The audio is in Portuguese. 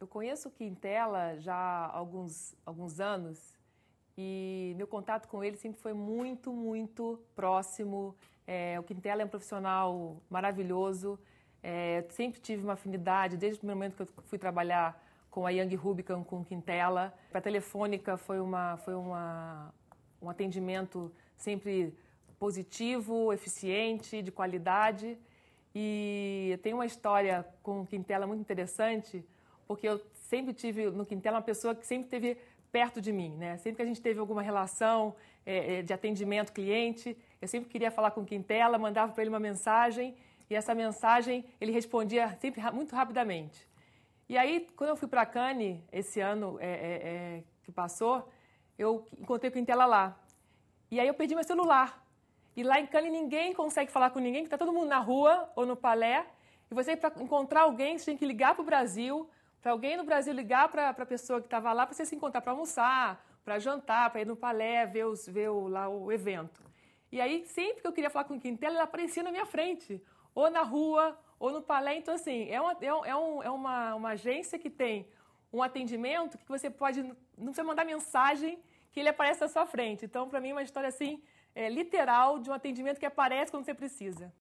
Eu conheço o Quintela já há alguns, alguns anos e meu contato com ele sempre foi muito, muito próximo. É, o Quintela é um profissional maravilhoso, é, sempre tive uma afinidade, desde o primeiro momento que eu fui trabalhar com a Young Rubicon, com o Quintela. Para a Telefônica foi, uma, foi uma, um atendimento sempre positivo, eficiente, de qualidade. E tem uma história com o Quintela muito interessante porque eu sempre tive no Quintela uma pessoa que sempre teve perto de mim, né? Sempre que a gente teve alguma relação é, é de atendimento cliente, eu sempre queria falar com o Quintela, mandava para ele uma mensagem e essa mensagem ele respondia sempre muito rapidamente. E aí, quando eu fui para Cane esse ano é, é, é, que passou, eu encontrei o Quintela lá. E aí eu perdi meu celular. E lá em Cane ninguém consegue falar com ninguém, que está todo mundo na rua ou no palé. E você, para encontrar alguém, você tem que ligar para o Brasil, para alguém no Brasil ligar para a pessoa que estava lá para você se encontrar para almoçar, para jantar, para ir no palé, ver, os, ver o, lá o evento. E aí, sempre que eu queria falar com o Quintela, ela aparecia na minha frente, ou na rua, ou no palé. Então, assim, é uma, é um, é, é uma, uma agência que tem um atendimento que você pode, não precisa mandar mensagem, que ele aparece na sua frente. Então, para mim, é uma história assim, é, literal de um atendimento que aparece quando você precisa.